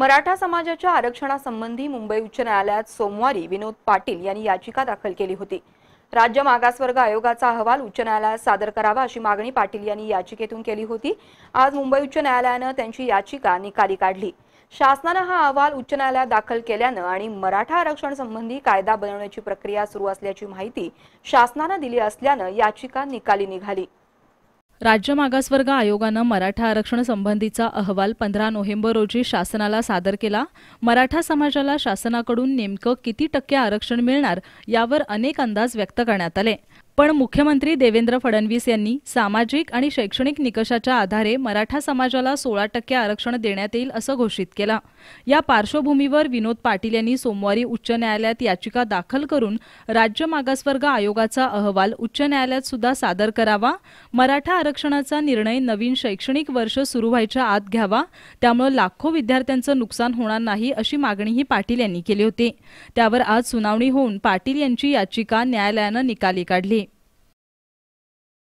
मराठा समाजाच्या आरक्षणासंबंधी मुंबई उच्च न्यायालयात सोमवारी विनोद पाटील यांनी याचिका दाखल केली होती राज्य मागासवर्ग आयोगाचा अहवाल उच्च न्यायालयात सादर करावा अशी मागणी पाटील यांनी याचिकेतून केली होती आज मुंबई उच्च न्यायालयानं त्यांची याचिका निकाली काढली शासनानं हा अहवाल उच्च न्यायालयात दाखल केल्यानं आणि मराठा आरक्षण संबंधी कायदा बनवण्याची प्रक्रिया सुरू असल्याची माहिती शासनानं दिली असल्यानं याचिका निकाली निघाली राज्य मागासवर्ग आयोगानं मराठा आरक्षण संबंधीचा अहवाल पंधरा नोव्हेंबर रोजी शासनाला सादर केला मराठा समाजाला शासनाकडून नेमकं किती टक्के आरक्षण मिळणार यावर अनेक अंदाज व्यक्त करण्यात आले पण मुख्यमंत्री देवेंद्र फडणवीस यांनी सामाजिक आणि शैक्षणिक निकषाच्या आधारे मराठा समाजाला सोळा टक्के आरक्षण देण्यात येईल असं घोषित केलं या पार्श्वभूमीवर विनोद पाटील यांनी सोमवारी उच्च न्यायालयात याचिका दाखल करून राज्य मागासवर्ग आयोगाचा अहवाल उच्च न्यायालयात सुद्धा सादर करावा मराठा आरक्षणाचा निर्णय नवीन शैक्षणिक वर्ष सुरू व्हायच्या आत घ्यावा त्यामुळे लाखो विद्यार्थ्यांचं नुकसान होणार नाही अशी मागणीही पाटील यांनी केली होती त्यावर आज सुनावणी होऊन पाटील यांची याचिका न्यायालयानं निकाली काढली